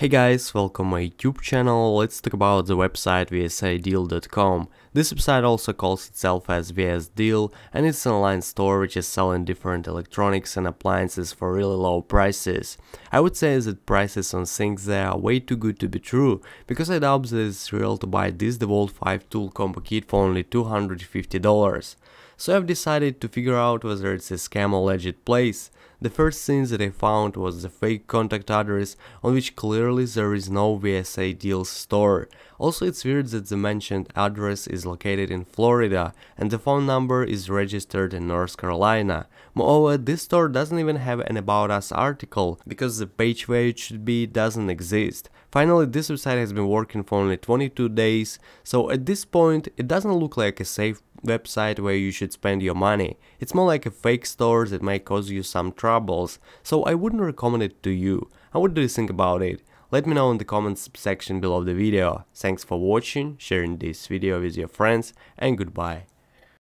Hey guys, welcome to my YouTube channel, let's talk about the website vsideal.com. This website also calls itself as VS Deal and it's an online store which is selling different electronics and appliances for really low prices. I would say that prices on things there are way too good to be true, because I doubt that it's real to buy this DeWalt 5 tool combo kit for only $250. So I've decided to figure out whether it's a scam or legit place. The first thing that I found was the fake contact address on which clearly there is no VSA Deals store. Also it's weird that the mentioned address is is located in Florida and the phone number is registered in North Carolina. Moreover, this store doesn't even have an About Us article because the page where it should be doesn't exist. Finally, this website has been working for only 22 days, so at this point it doesn't look like a safe website where you should spend your money. It's more like a fake store that might cause you some troubles, so I wouldn't recommend it to you. And what do think about it? Let me know in the comments section below the video. Thanks for watching, sharing this video with your friends and goodbye.